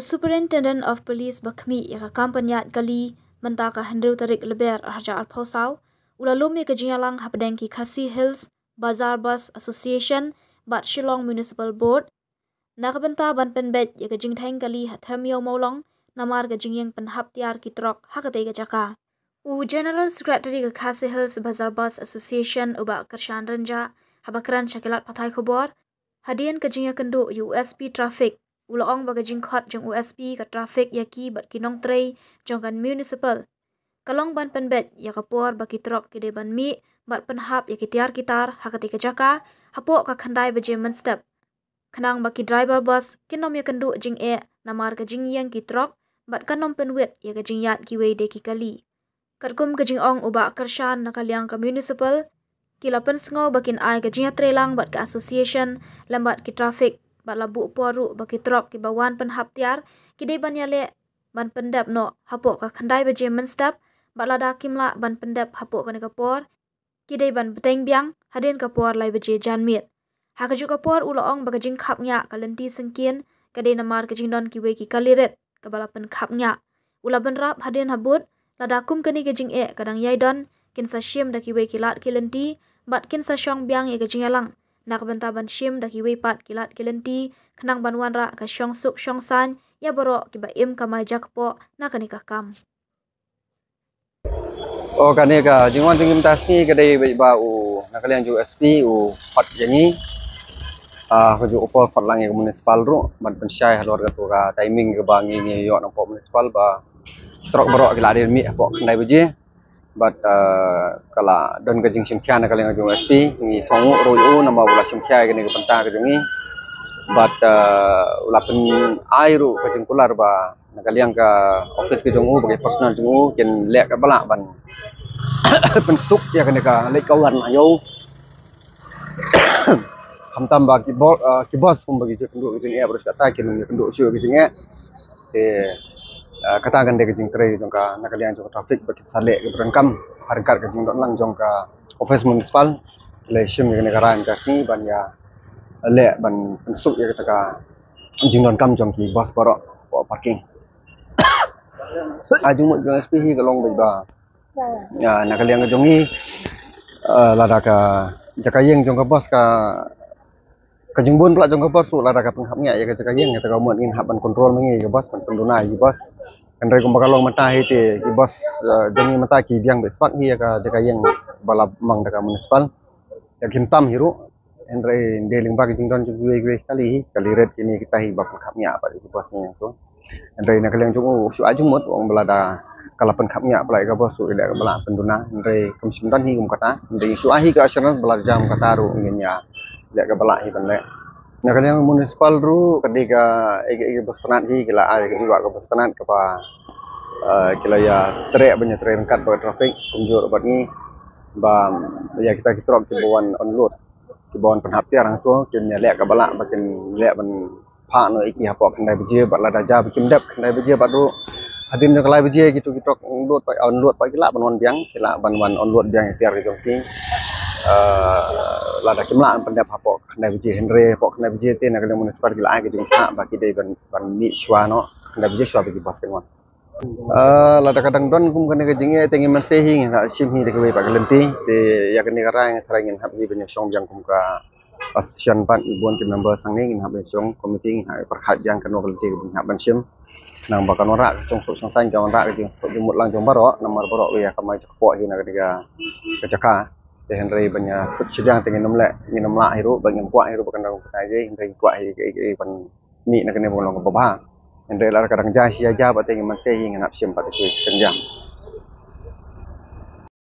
superintendent of police bakmi ira kampanyat kali mentaka hendru tarik leber raja alphosau ulalumi kejinyalang hapdenki khasi hills bazar bus association bat shilong municipal board nagbanta banpen bet ye ya jingthang kali hathamyo molong namar ga jingyang pen haptiar ki trok hakate ga chaka u general secretary ga khasi hills bazar bus association uba karshan ranja habakran chakilat pathai khobor hadian kajinya kendo usp traffic Ulaong bagajing khat jang USP ka trafik ya ki bat ki nong trey jang kan municipal. Kalong ban penbet ya ka puar baki trok ki ban mi bat penhap ya ki tiar kitar ha ka tika jaka ha po ka khandai baje men step. Kanang driver bus ki nom ya kandu jing e namar ka jing yang ki trok bat ka nom penwit ya ka jing yat ki wei de ki kali. Kargum ka jing ong uba kershan na kaliang ka municipal ki lapan sengau bakin ai ka jing ya trelang bat ka association lambat ki trafik ba labu poru ba ki trop ki ba wan pen hap tiar ki dei ban yale ban pendap no hapo ka khandai ba je men stap ba la da kim la ban pendap hapo ka ne ka por ki dei ban beteng biang haden ka por lai ba je jan miet ha ka ju ka por u ong ba ka jing khap nya ka len ti sang kien ka dei na mar ka jing don ki we ki kaliret ka ba pen khap nya u la ban rap haden habut la da kum ka ni ka jing e ka dang yai don kin sa shim da ki we ki lat ki len ti bat kin sa shong biang e ka jing yalang nak bentar ban shim da kiwi pat kilat kilenti, kenang ban wan rak ke syong suk syong san, ya berok kiba im ke majak nak kani kakam. Oh kani ka, jingwan tinggi mentas ni kedai baik-baik u, nak kalian juga SP u pat jengi, Ah, kerja apa perlang yang municipal tu, mad pensyai luar kat ka timing ke bangi ni, yuk nampak municipal ba, strok berok kita ada ni, apa kena baju but uh, kala don ga jing simkhya na kalinga jung sp ni song ro yo na ma wala simkhya ga ni ga panta ga jung ni but wala uh, pen ai ro jing kular ba na kalinga ga office ga jung u ba personal jung u ken le ka bala ban pen suk ya ga ni ga le ka wan ayo hamtam ba ki bo ki bos kum ba ki jung u jung e ka ta ki ni kendo sio ga jung e eh Ah, katakan dia kencing terai jangka nak kalian jangka traffic berkit salek ke berangkam harga kencing dok lang jangka office municipal lesim yang negara yang kasi ban ya le ban pensuk ya kataka kencing kam lang jangki bus barok bawa parking aju ah, mut jangka spihi kalong bayba ya. ya nak kalian jangki ah, lada ka jaka yang jangka bus ka kajung bun pula jong ka bos ulah raka penghap ngak ya kajak ngin ngata gamot ngin hap ban kontrol mengi ya bos ban penduna ya bos kan rai kumpa kalong mata hi ti ki bos eh, jong ngi mata ki biang bespak hi ya kajak ngin balap mang daga munispal ya gintam hiru kan en eh, rai deling bagi jing don jong gue kali kali red kini kita hi bap penghap ngak pak bos ngin tu en kan nak nakal yang jong oh, u su ajung mot wong belada kalau penghap ngak pula ya bos su ida kebelah penduna en kan rai hi kumkata en rai su ahi ke asyaran belajar kataru ngin ya tidak ke belak hebat nak. yang municipal ru ketika ikut bersenat hi kila ay ikut buat ke bersenat ke pa eh, kila ya trek banyak trek tingkat buat traffic kunjur buat ni ba ya kita kita rok kibuan on load kibuan penhati orang tu kini lihat ke belak makin lihat pun pa no ikut apa kendai bejir buat lada jah bikin dap kendai bejir buat ru hadim jo kelai bejir gitu kita on load pa on load pa kila banwan biang kila banwan on load biang tiar kejongking la da kim an pandap ha pok khnai bje henre pok khnai bje te na kada municipal ki la ke jing ha ba ki dei ban ban ni shwa no khnai bje shwa ki pas ke no la da kadang don kum kane ke jing e tengi man se hing ha sim hi de ke ba galenti te ya kane ka rang thara ngin ha bje ne song yang kum ka asian ban ibon ke member sang ne ngin ha bje song committee ha par khat yang kano galenti ke ha ban sim nang ba kan ora chong so sang sang jong ra ke jing so jumut lang jong baro nomor baro ya kamai chok po hi na ke ga ke teh henry banyak kut sedang tengen nom lek ni nom lak hiru bagi nom kuah hiru bukan dalam kena aje henry kuah hiru kai kai pan ni nak kena bolong ke bapa henry lar kadang jahsi sia jah bateng man sehi ngan nap siam pada